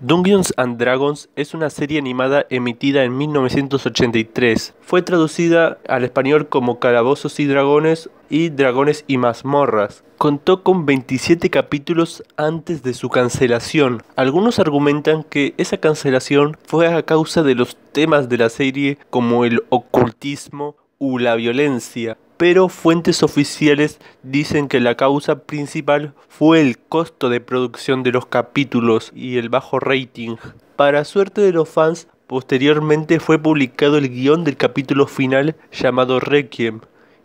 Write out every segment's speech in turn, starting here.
Dungeons and Dragons es una serie animada emitida en 1983. Fue traducida al español como Calabozos y Dragones y Dragones y Mazmorras. Contó con 27 capítulos antes de su cancelación. Algunos argumentan que esa cancelación fue a causa de los temas de la serie como el ocultismo u la violencia, pero fuentes oficiales dicen que la causa principal fue el costo de producción de los capítulos y el bajo rating. Para suerte de los fans, posteriormente fue publicado el guión del capítulo final llamado Requiem,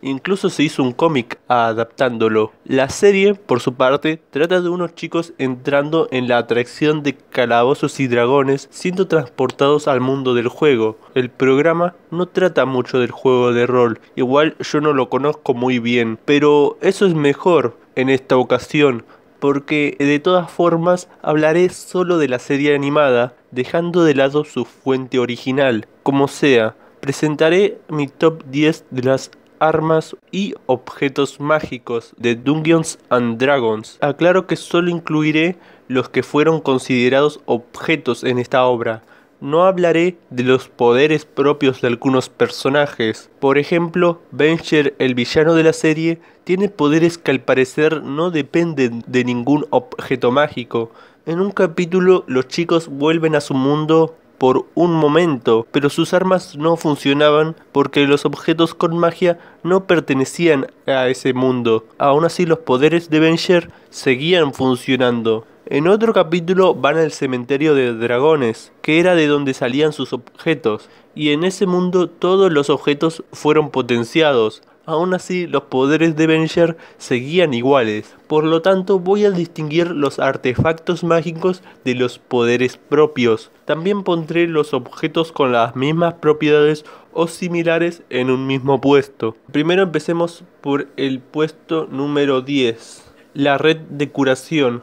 Incluso se hizo un cómic adaptándolo. La serie, por su parte, trata de unos chicos entrando en la atracción de calabozos y dragones siendo transportados al mundo del juego. El programa no trata mucho del juego de rol, igual yo no lo conozco muy bien, pero eso es mejor en esta ocasión, porque de todas formas hablaré solo de la serie animada, dejando de lado su fuente original. Como sea, presentaré mi top 10 de las armas y objetos mágicos de Dungeons and Dragons. Aclaro que solo incluiré los que fueron considerados objetos en esta obra. No hablaré de los poderes propios de algunos personajes. Por ejemplo, Venger, el villano de la serie, tiene poderes que al parecer no dependen de ningún objeto mágico. En un capítulo los chicos vuelven a su mundo por un momento, pero sus armas no funcionaban porque los objetos con magia no pertenecían a ese mundo. Aún así los poderes de Venger seguían funcionando. En otro capítulo van al cementerio de dragones, que era de donde salían sus objetos, y en ese mundo todos los objetos fueron potenciados, Aún así, los poderes de Venger seguían iguales, por lo tanto voy a distinguir los artefactos mágicos de los poderes propios. También pondré los objetos con las mismas propiedades o similares en un mismo puesto. Primero empecemos por el puesto número 10, la red de curación.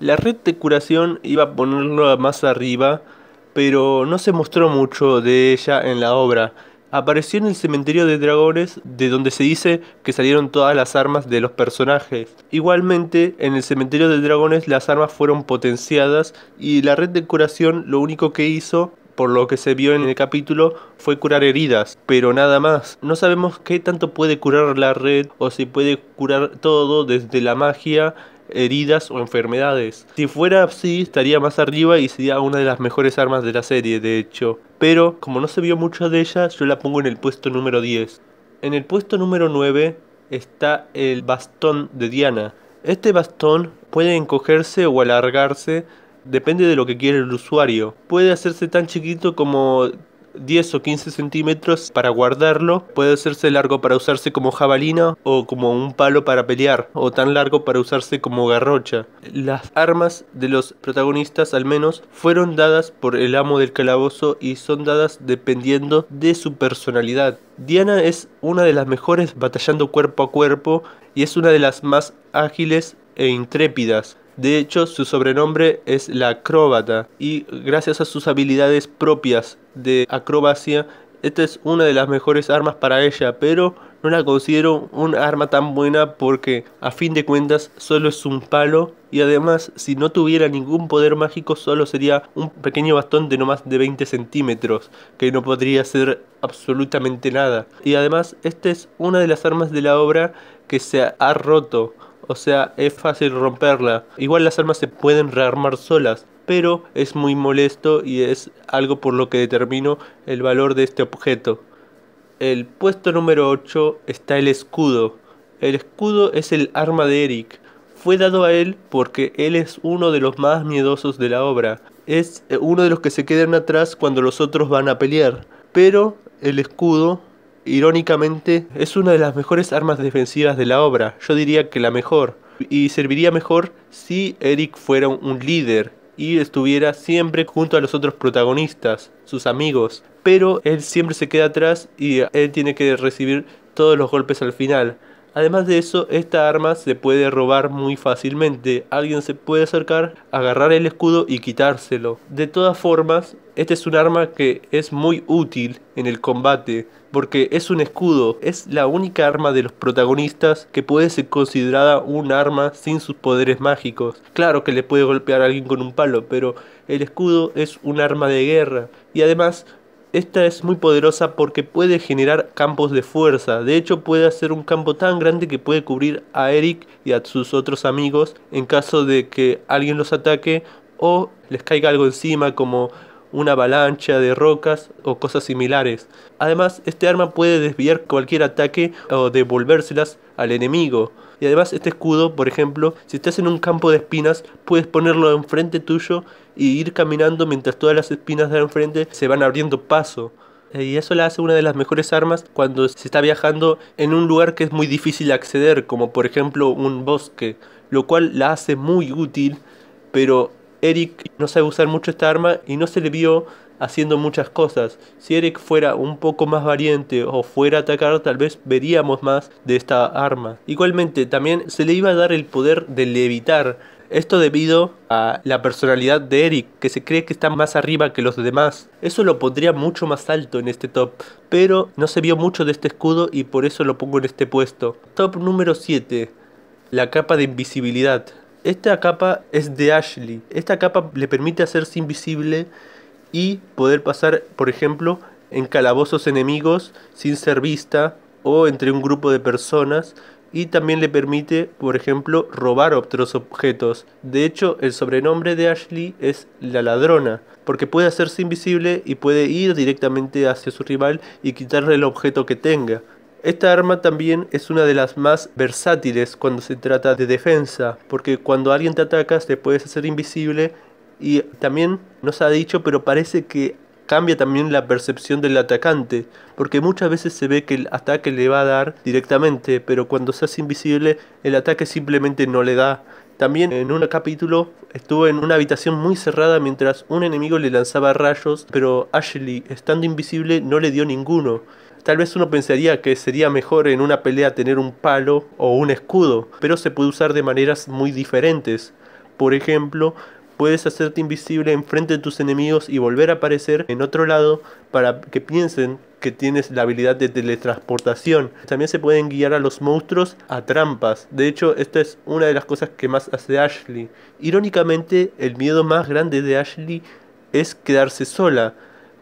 La red de curación iba a ponerlo más arriba, pero no se mostró mucho de ella en la obra apareció en el cementerio de dragones de donde se dice que salieron todas las armas de los personajes. Igualmente, en el cementerio de dragones las armas fueron potenciadas y la red de curación lo único que hizo por lo que se vio en el capítulo, fue curar heridas, pero nada más. No sabemos qué tanto puede curar la red o si puede curar todo desde la magia, heridas o enfermedades. Si fuera así, estaría más arriba y sería una de las mejores armas de la serie, de hecho pero como no se vio mucho de ella, yo la pongo en el puesto número 10. En el puesto número 9 está el bastón de Diana. Este bastón puede encogerse o alargarse, depende de lo que quiere el usuario. Puede hacerse tan chiquito como 10 o 15 centímetros para guardarlo. Puede hacerse largo para usarse como jabalina o como un palo para pelear o tan largo para usarse como garrocha. Las armas de los protagonistas al menos fueron dadas por el amo del calabozo y son dadas dependiendo de su personalidad. Diana es una de las mejores batallando cuerpo a cuerpo y es una de las más ágiles e intrépidas. De hecho, su sobrenombre es la acróbata y gracias a sus habilidades propias de acrobacia, esta es una de las mejores armas para ella, pero no la considero un arma tan buena porque a fin de cuentas solo es un palo y además si no tuviera ningún poder mágico solo sería un pequeño bastón de no más de 20 centímetros que no podría hacer absolutamente nada. Y además esta es una de las armas de la obra que se ha roto o sea, es fácil romperla. Igual las armas se pueden rearmar solas, pero es muy molesto y es algo por lo que determino el valor de este objeto. El puesto número 8 está el escudo. El escudo es el arma de Eric. Fue dado a él porque él es uno de los más miedosos de la obra. Es uno de los que se quedan atrás cuando los otros van a pelear. Pero el escudo Irónicamente, es una de las mejores armas defensivas de la obra, yo diría que la mejor, y serviría mejor si Eric fuera un líder y estuviera siempre junto a los otros protagonistas, sus amigos, pero él siempre se queda atrás y él tiene que recibir todos los golpes al final. Además de eso, esta arma se puede robar muy fácilmente. Alguien se puede acercar, agarrar el escudo y quitárselo. De todas formas, este es un arma que es muy útil en el combate, porque es un escudo, es la única arma de los protagonistas que puede ser considerada un arma sin sus poderes mágicos. Claro que le puede golpear a alguien con un palo, pero el escudo es un arma de guerra y además esta es muy poderosa porque puede generar campos de fuerza. De hecho, puede hacer un campo tan grande que puede cubrir a Eric y a sus otros amigos en caso de que alguien los ataque o les caiga algo encima como una avalancha de rocas o cosas similares. Además, este arma puede desviar cualquier ataque o devolvérselas al enemigo. Y además este escudo, por ejemplo, si estás en un campo de espinas, puedes ponerlo enfrente tuyo y ir caminando mientras todas las espinas de enfrente se van abriendo paso. Eh, y eso la hace una de las mejores armas cuando se está viajando en un lugar que es muy difícil acceder, como por ejemplo un bosque, lo cual la hace muy útil, pero Eric no sabe usar mucho esta arma y no se le vio haciendo muchas cosas. Si Eric fuera un poco más valiente o fuera a atacar, tal vez veríamos más de esta arma. Igualmente, también se le iba a dar el poder de levitar. Esto debido a la personalidad de Eric, que se cree que está más arriba que los demás. Eso lo pondría mucho más alto en este top, pero no se vio mucho de este escudo y por eso lo pongo en este puesto. Top número 7. La capa de invisibilidad. Esta capa es de Ashley. Esta capa le permite hacerse invisible y poder pasar, por ejemplo, en calabozos enemigos sin ser vista o entre un grupo de personas y también le permite, por ejemplo, robar otros objetos. De hecho, el sobrenombre de Ashley es la ladrona, porque puede hacerse invisible y puede ir directamente hacia su rival y quitarle el objeto que tenga. Esta arma también es una de las más versátiles cuando se trata de defensa, porque cuando alguien te ataca te puedes hacer invisible y también nos ha dicho, pero parece que cambia también la percepción del atacante, porque muchas veces se ve que el ataque le va a dar directamente, pero cuando se hace invisible el ataque simplemente no le da. También en un capítulo estuvo en una habitación muy cerrada mientras un enemigo le lanzaba rayos, pero Ashley, estando invisible, no le dio ninguno. Tal vez uno pensaría que sería mejor en una pelea tener un palo o un escudo, pero se puede usar de maneras muy diferentes. Por ejemplo, puedes hacerte invisible enfrente de tus enemigos y volver a aparecer en otro lado para que piensen que tienes la habilidad de teletransportación. También se pueden guiar a los monstruos a trampas. De hecho, esta es una de las cosas que más hace Ashley. Irónicamente, el miedo más grande de Ashley es quedarse sola,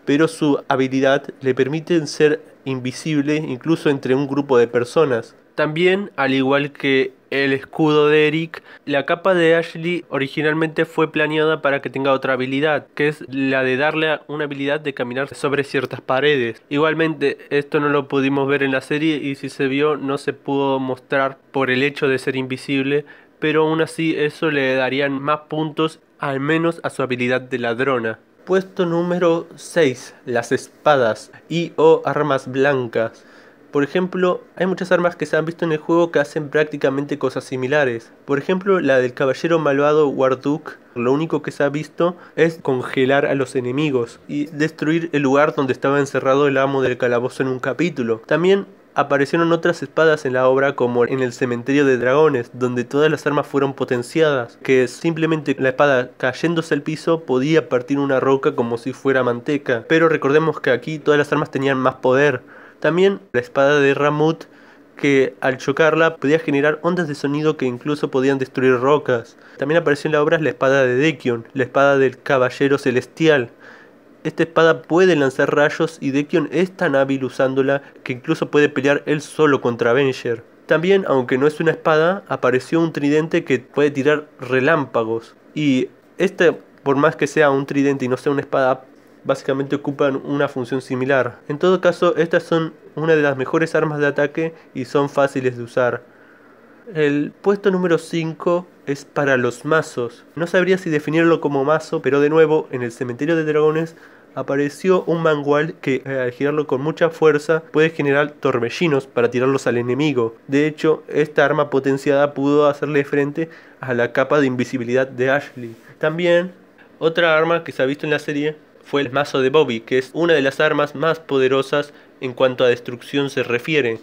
pero su habilidad le permite ser invisible incluso entre un grupo de personas. También, al igual que el escudo de Eric, la capa de Ashley originalmente fue planeada para que tenga otra habilidad, que es la de darle una habilidad de caminar sobre ciertas paredes. Igualmente, esto no lo pudimos ver en la serie y si se vio no se pudo mostrar por el hecho de ser invisible, pero aún así eso le darían más puntos al menos a su habilidad de ladrona. Puesto número 6, las espadas y o armas blancas. Por ejemplo, hay muchas armas que se han visto en el juego que hacen prácticamente cosas similares. Por ejemplo, la del caballero malvado Warduk, lo único que se ha visto es congelar a los enemigos y destruir el lugar donde estaba encerrado el amo del calabozo en un capítulo. También aparecieron otras espadas en la obra como en el cementerio de dragones, donde todas las armas fueron potenciadas, que simplemente la espada cayéndose al piso podía partir una roca como si fuera manteca. Pero recordemos que aquí todas las armas tenían más poder, también la espada de Ramut que al chocarla podía generar ondas de sonido que incluso podían destruir rocas. También apareció en la obra la espada de Dekion, la espada del Caballero Celestial. Esta espada puede lanzar rayos y Dekion es tan hábil usándola que incluso puede pelear él solo contra Avenger. También, aunque no es una espada, apareció un tridente que puede tirar relámpagos. Y este, por más que sea un tridente y no sea una espada, básicamente ocupan una función similar. En todo caso, estas son una de las mejores armas de ataque y son fáciles de usar. El puesto número 5 es para los mazos. No sabría si definirlo como mazo, pero de nuevo, en el cementerio de dragones apareció un mangual que eh, al girarlo con mucha fuerza puede generar torbellinos para tirarlos al enemigo. De hecho, esta arma potenciada pudo hacerle frente a la capa de invisibilidad de Ashley. También, otra arma que se ha visto en la serie fue el mazo de Bobby, que es una de las armas más poderosas en cuanto a destrucción se refiere.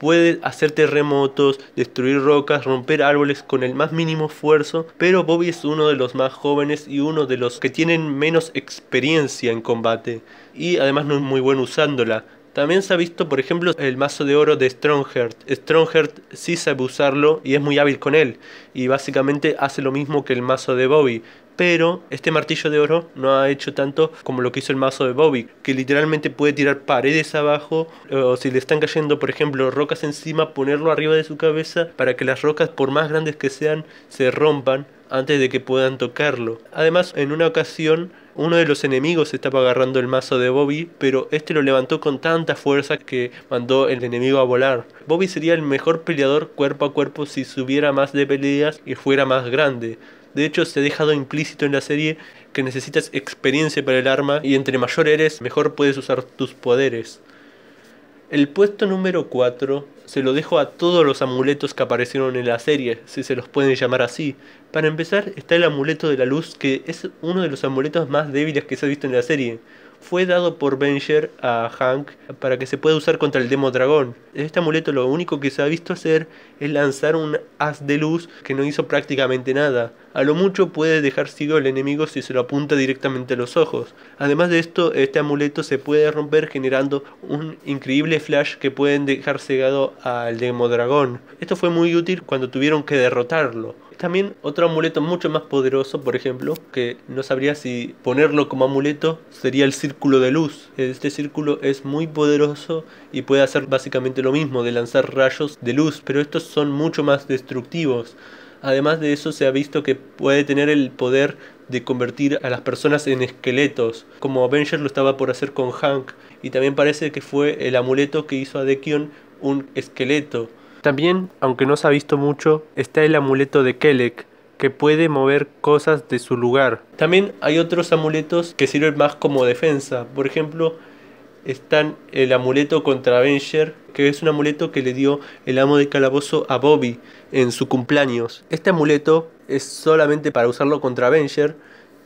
Puede hacer terremotos, destruir rocas, romper árboles con el más mínimo esfuerzo, pero Bobby es uno de los más jóvenes y uno de los que tienen menos experiencia en combate, y además no es muy bueno usándola. También se ha visto, por ejemplo, el mazo de oro de Strongheart. Strongheart sí sabe usarlo y es muy hábil con él. Y básicamente hace lo mismo que el mazo de Bobby pero este martillo de oro no ha hecho tanto como lo que hizo el mazo de Bobby, que literalmente puede tirar paredes abajo, eh, o si le están cayendo, por ejemplo, rocas encima, ponerlo arriba de su cabeza para que las rocas, por más grandes que sean, se rompan antes de que puedan tocarlo. Además, en una ocasión, uno de los enemigos estaba agarrando el mazo de Bobby, pero este lo levantó con tanta fuerza que mandó el enemigo a volar. Bobby sería el mejor peleador cuerpo a cuerpo si subiera más de peleas y fuera más grande. De hecho, se ha dejado implícito en la serie que necesitas experiencia para el arma y entre mayor eres, mejor puedes usar tus poderes. El puesto número 4 se lo dejo a todos los amuletos que aparecieron en la serie, si se los pueden llamar así. Para empezar está el amuleto de la luz, que es uno de los amuletos más débiles que se ha visto en la serie fue dado por Venger a Hank para que se pueda usar contra el Demo Dragón. Este amuleto lo único que se ha visto hacer es lanzar un haz de luz que no hizo prácticamente nada. A lo mucho puede dejar ciego al enemigo si se lo apunta directamente a los ojos. Además de esto, este amuleto se puede romper generando un increíble flash que pueden dejar cegado al Demo Dragón. Esto fue muy útil cuando tuvieron que derrotarlo también otro amuleto mucho más poderoso, por ejemplo, que no sabría si ponerlo como amuleto, sería el círculo de luz. Este círculo es muy poderoso y puede hacer básicamente lo mismo, de lanzar rayos de luz, pero estos son mucho más destructivos. Además de eso se ha visto que puede tener el poder de convertir a las personas en esqueletos, como Avengers lo estaba por hacer con Hank, y también parece que fue el amuleto que hizo a Dekion un esqueleto. También, aunque no se ha visto mucho, está el amuleto de Kelek, que puede mover cosas de su lugar. También hay otros amuletos que sirven más como defensa. Por ejemplo, están el amuleto contra Avenger, que es un amuleto que le dio el amo de calabozo a Bobby en su cumpleaños. Este amuleto es solamente para usarlo contra Avenger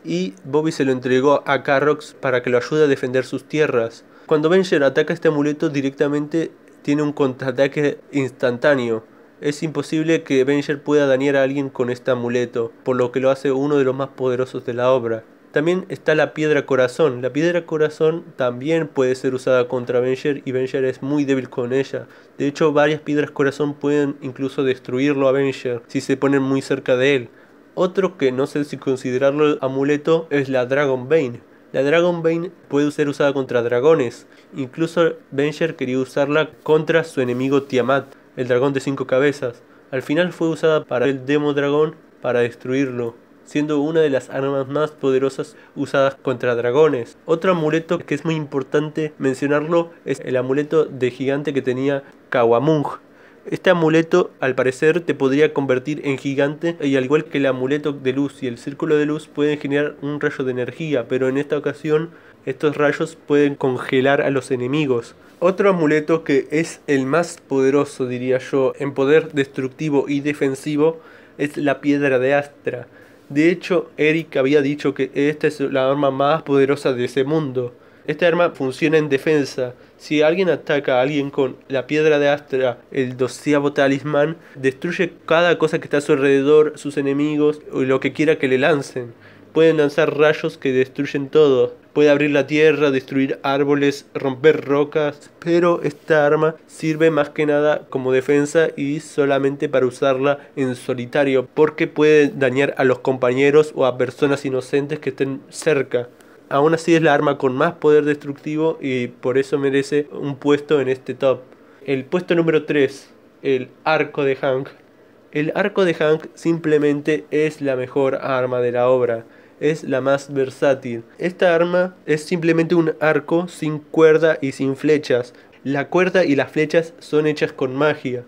y Bobby se lo entregó a Carrox para que lo ayude a defender sus tierras. Cuando Avenger ataca este amuleto directamente tiene un contraataque instantáneo. Es imposible que Avenger pueda dañar a alguien con este amuleto, por lo que lo hace uno de los más poderosos de la obra. También está la piedra corazón. La piedra corazón también puede ser usada contra Avenger y Avenger es muy débil con ella. De hecho, varias piedras corazón pueden incluso destruirlo a Avenger si se ponen muy cerca de él. Otro que no sé si considerarlo amuleto es la Dragon Bane, la Dragon puede ser usada contra dragones, incluso Venger quería usarla contra su enemigo Tiamat, el dragón de cinco cabezas. Al final fue usada para el Demo Dragón para destruirlo, siendo una de las armas más poderosas usadas contra dragones. Otro amuleto que es muy importante mencionarlo es el amuleto de gigante que tenía Kawamung, este amuleto, al parecer, te podría convertir en gigante y al igual que el amuleto de luz y el círculo de luz pueden generar un rayo de energía, pero en esta ocasión estos rayos pueden congelar a los enemigos. Otro amuleto que es el más poderoso, diría yo, en poder destructivo y defensivo es la piedra de Astra. De hecho, Eric había dicho que esta es la arma más poderosa de ese mundo. Este arma funciona en defensa. Si alguien ataca a alguien con la piedra de Astra, el doceavo talismán, destruye cada cosa que está a su alrededor, sus enemigos o lo que quiera que le lancen. Pueden lanzar rayos que destruyen todo. Puede abrir la tierra, destruir árboles, romper rocas. Pero esta arma sirve más que nada como defensa y solamente para usarla en solitario. Porque puede dañar a los compañeros o a personas inocentes que estén cerca aún así es la arma con más poder destructivo y por eso merece un puesto en este top. El puesto número 3, el arco de Hank. El arco de Hank simplemente es la mejor arma de la obra es la más versátil. Esta arma es simplemente un arco sin cuerda y sin flechas. La cuerda y las flechas son hechas con magia.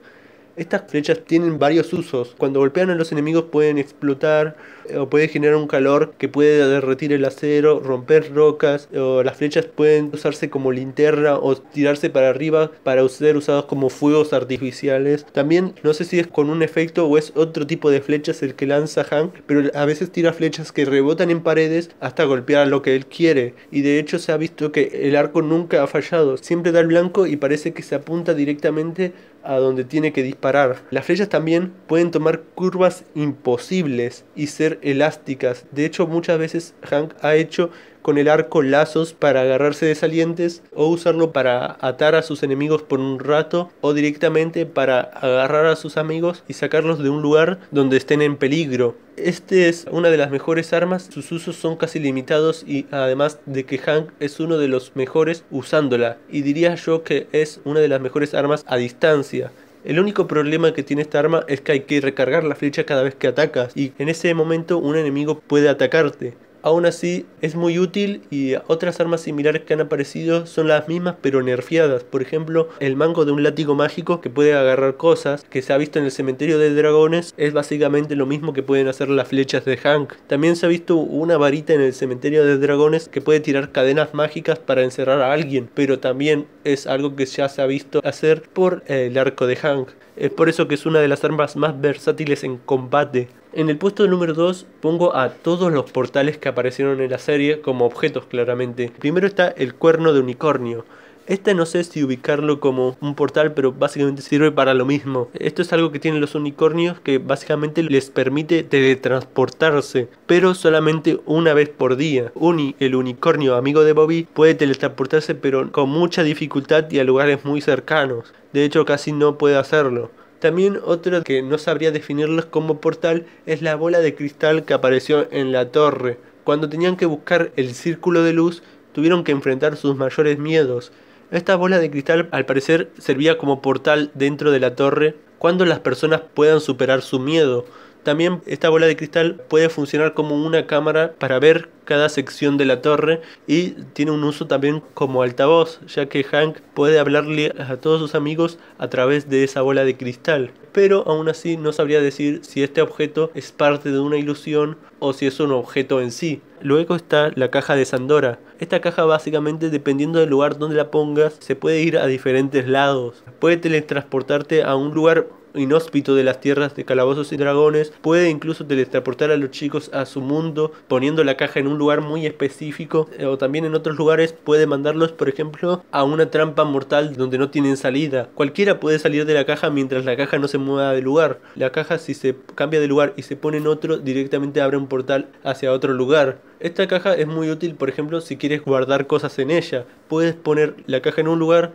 Estas flechas tienen varios usos. Cuando golpean a los enemigos pueden explotar eh, o puede generar un calor que puede derretir el acero, romper rocas o las flechas pueden usarse como linterna o tirarse para arriba para ser usadas como fuegos artificiales. También no sé si es con un efecto o es otro tipo de flechas el que lanza Hank, pero a veces tira flechas que rebotan en paredes hasta golpear lo que él quiere. Y de hecho se ha visto que el arco nunca ha fallado. Siempre da el blanco y parece que se apunta directamente a donde tiene que disparar parar Las flechas también pueden tomar curvas imposibles y ser elásticas. De hecho, muchas veces Hank ha hecho con el arco lazos para agarrarse de salientes o usarlo para atar a sus enemigos por un rato o directamente para agarrar a sus amigos y sacarlos de un lugar donde estén en peligro. Este es una de las mejores armas, sus usos son casi limitados y además de que Hank es uno de los mejores usándola y diría yo que es una de las mejores armas a distancia. El único problema que tiene esta arma es que hay que recargar la flecha cada vez que atacas y en ese momento un enemigo puede atacarte. Aún así, es muy útil y otras armas similares que han aparecido son las mismas pero nerfeadas. Por ejemplo, el mango de un látigo mágico que puede agarrar cosas que se ha visto en el cementerio de dragones es básicamente lo mismo que pueden hacer las flechas de Hank. También se ha visto una varita en el cementerio de dragones que puede tirar cadenas mágicas para encerrar a alguien, pero también es algo que ya se ha visto hacer por el arco de Hank. Es por eso que es una de las armas más versátiles en combate. En el puesto número 2 pongo a todos los portales que aparecieron en la serie como objetos claramente. Primero está el cuerno de unicornio. Este no sé si ubicarlo como un portal, pero básicamente sirve para lo mismo. Esto es algo que tienen los unicornios que básicamente les permite teletransportarse, pero solamente una vez por día. Uni, el unicornio amigo de Bobby, puede teletransportarse pero con mucha dificultad y a lugares muy cercanos. De hecho, casi no puede hacerlo. También otro que no sabría definirlos como portal es la bola de cristal que apareció en la torre. Cuando tenían que buscar el círculo de luz, tuvieron que enfrentar sus mayores miedos. Esta bola de cristal al parecer servía como portal dentro de la torre cuando las personas puedan superar su miedo. También esta bola de cristal puede funcionar como una cámara para ver cada sección de la torre y tiene un uso también como altavoz, ya que Hank puede hablarle a todos sus amigos a través de esa bola de cristal. Pero aún así no sabría decir si este objeto es parte de una ilusión o si es un objeto en sí. Luego está la caja de Sandora. Esta caja básicamente dependiendo del lugar donde la pongas se puede ir a diferentes lados. Puede teletransportarte a un lugar inhóspito de las tierras de calabozos y dragones, puede incluso teletransportar a los chicos a su mundo poniendo la caja en un lugar muy específico eh, o también en otros lugares puede mandarlos por ejemplo a una trampa mortal donde no tienen salida. Cualquiera puede salir de la caja mientras la caja no se mueva de lugar. La caja si se cambia de lugar y se pone en otro directamente abre un portal hacia otro lugar. Esta caja es muy útil por ejemplo si quieres guardar cosas en ella. Puedes poner la caja en un lugar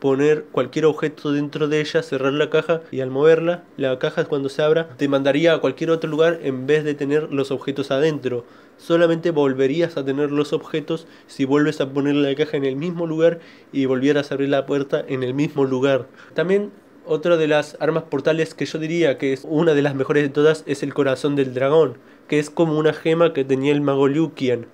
poner cualquier objeto dentro de ella, cerrar la caja y al moverla, la caja cuando se abra te mandaría a cualquier otro lugar en vez de tener los objetos adentro. Solamente volverías a tener los objetos si vuelves a poner la caja en el mismo lugar y volvieras a abrir la puerta en el mismo lugar. También otra de las armas portales que yo diría que es una de las mejores de todas es el corazón del dragón que es como una gema que tenía el mago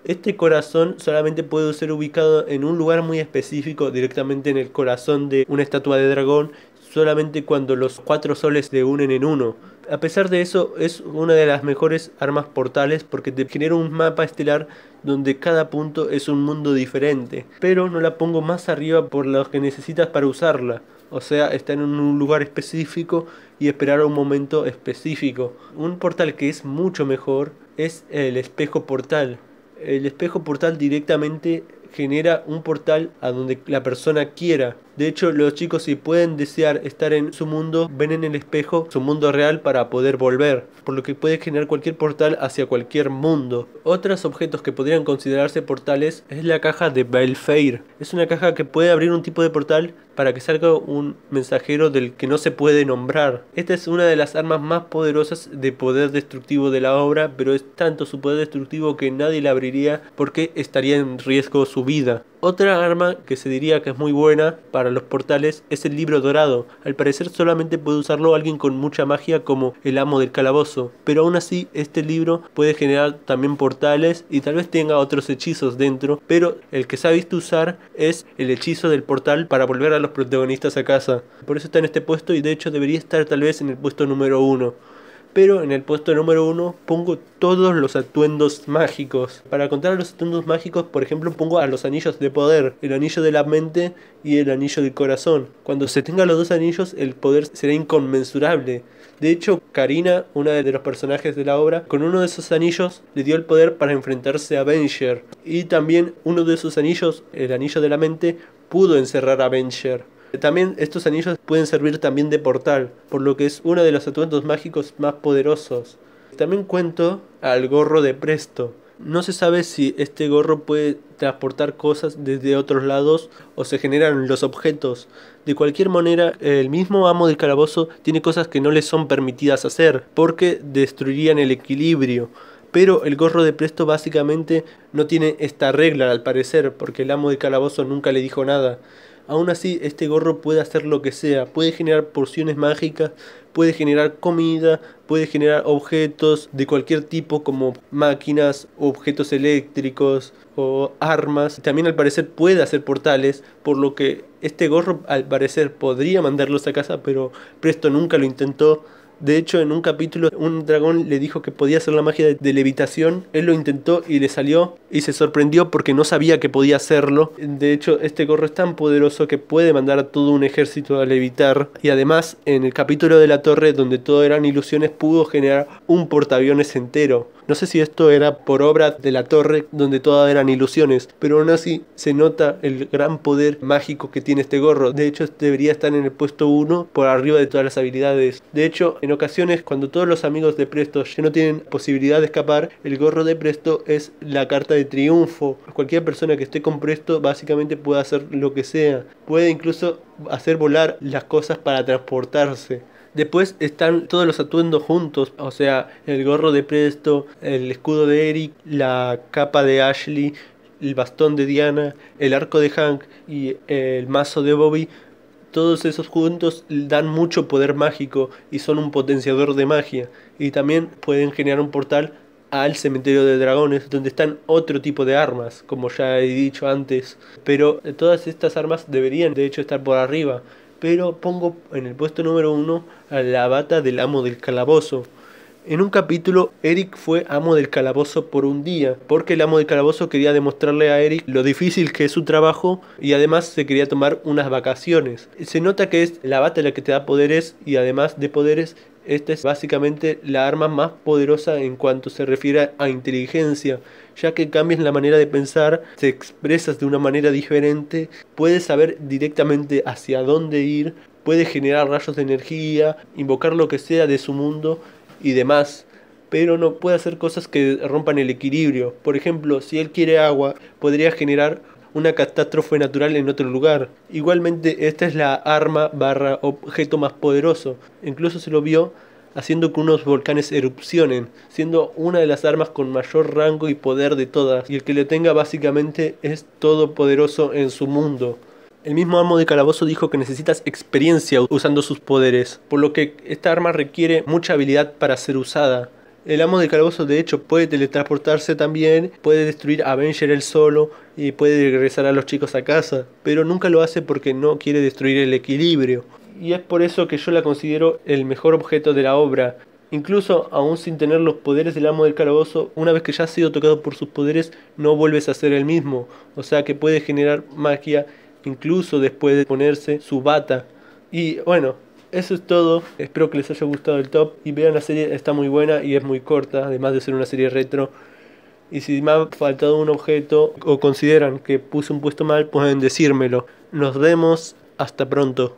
Este corazón solamente puede ser ubicado en un lugar muy específico, directamente en el corazón de una estatua de dragón, solamente cuando los cuatro soles se unen en uno. A pesar de eso, es una de las mejores armas portales porque te genera un mapa estelar donde cada punto es un mundo diferente, pero no la pongo más arriba por lo que necesitas para usarla o sea, estar en un lugar específico y esperar a un momento específico. Un portal que es mucho mejor es el espejo portal. El espejo portal directamente genera un portal a donde la persona quiera. De hecho, los chicos si pueden desear estar en su mundo, ven en el espejo su mundo real para poder volver, por lo que puede generar cualquier portal hacia cualquier mundo. Otros objetos que podrían considerarse portales es la caja de Belfair. Es una caja que puede abrir un tipo de portal para que salga un mensajero del que no se puede nombrar. Esta es una de las armas más poderosas de poder destructivo de la obra, pero es tanto su poder destructivo que nadie la abriría porque estaría en riesgo su vida. Otra arma que se diría que es muy buena para los portales es el libro dorado. Al parecer solamente puede usarlo alguien con mucha magia como el amo del calabozo, pero aún así este libro puede generar también portales y tal vez tenga otros hechizos dentro, pero el que se ha visto usar es el hechizo del portal para volver a los protagonistas a casa. Por eso está en este puesto y de hecho debería estar tal vez en el puesto número uno pero en el puesto número uno pongo todos los atuendos mágicos. Para contar los atuendos mágicos, por ejemplo, pongo a los anillos de poder, el anillo de la mente y el anillo del corazón. Cuando se tengan los dos anillos, el poder será inconmensurable. De hecho, Karina, una de los personajes de la obra, con uno de esos anillos le dio el poder para enfrentarse a Venger. Y también uno de esos anillos, el anillo de la mente, pudo encerrar a Venger. Eh, también estos anillos pueden servir también de portal, por lo que es uno de los atuendos mágicos más poderosos. También cuento al gorro de Presto. No se sabe si este gorro puede transportar cosas desde otros lados o se generan los objetos. De cualquier manera, el mismo amo del calabozo tiene cosas que no le son permitidas hacer, porque destruirían el equilibrio pero el gorro de Presto básicamente no tiene esta regla al parecer, porque el amo del calabozo nunca le dijo nada. Aún así, este gorro puede hacer lo que sea, puede generar porciones mágicas, puede generar comida, puede generar objetos de cualquier tipo como máquinas, objetos eléctricos o armas. También al parecer puede hacer portales, por lo que este gorro al parecer podría mandarlos a casa, pero Presto nunca lo intentó. De hecho, en un capítulo un dragón le dijo que podía hacer la magia de levitación. Él lo intentó y le salió y se sorprendió porque no sabía que podía hacerlo. De hecho, este gorro es tan poderoso que puede mandar a todo un ejército a levitar. Y además, en el capítulo de la torre, donde todo eran ilusiones, pudo generar un portaaviones entero. No sé si esto era por obra de la torre, donde todas eran ilusiones, pero aún así se nota el gran poder mágico que tiene este gorro. De hecho, debería estar en el puesto 1 por arriba de todas las habilidades. De hecho, en ocasiones, cuando todos los amigos de Presto ya no tienen posibilidad de escapar, el gorro de Presto es la carta de triunfo. Cualquier persona que esté con Presto básicamente puede hacer lo que sea. Puede incluso hacer volar las cosas para transportarse. Después están todos los atuendos juntos, o sea, el gorro de Presto, el escudo de Eric, la capa de Ashley, el bastón de Diana, el arco de Hank y el mazo de Bobby. Todos esos juntos dan mucho poder mágico y son un potenciador de magia. Y también pueden generar un portal al cementerio de dragones, donde están otro tipo de armas, como ya he dicho antes. Pero eh, todas estas armas deberían, de hecho, estar por arriba pero pongo en el puesto número uno a la bata del amo del calabozo. En un capítulo, Eric fue amo del calabozo por un día, porque el amo del calabozo quería demostrarle a Eric lo difícil que es su trabajo y además se quería tomar unas vacaciones. Se nota que es la bata la que te da poderes y además de poderes esta es básicamente la arma más poderosa en cuanto se refiere a inteligencia, ya que cambias la manera de pensar, te expresas de una manera diferente, puedes saber directamente hacia dónde ir, puedes generar rayos de energía, invocar lo que sea de su mundo y demás pero no puede hacer cosas que rompan el equilibrio. Por ejemplo, si él quiere agua, podría generar una catástrofe natural en otro lugar. Igualmente, esta es la arma barra objeto más poderoso. Incluso se lo vio haciendo que unos volcanes erupcionen, siendo una de las armas con mayor rango y poder de todas, y el que le tenga básicamente es todopoderoso en su mundo. El mismo amo de calabozo dijo que necesitas experiencia usando sus poderes, por lo que esta arma requiere mucha habilidad para ser usada. El amo del calabozo de hecho puede teletransportarse también, puede destruir a Avenger él solo y puede regresar a los chicos a casa, pero nunca lo hace porque no quiere destruir el equilibrio. Y es por eso que yo la considero el mejor objeto de la obra. Incluso aún sin tener los poderes del amo del calabozo, una vez que ya has sido tocado por sus poderes, no vuelves a ser el mismo. O sea que puede generar magia incluso después de ponerse su bata. Y bueno, eso es todo. Espero que les haya gustado el top. Y vean la serie, está muy buena y es muy corta, además de ser una serie retro. Y si me ha faltado un objeto o consideran que puse un puesto mal, pueden decírmelo. Nos vemos, hasta pronto.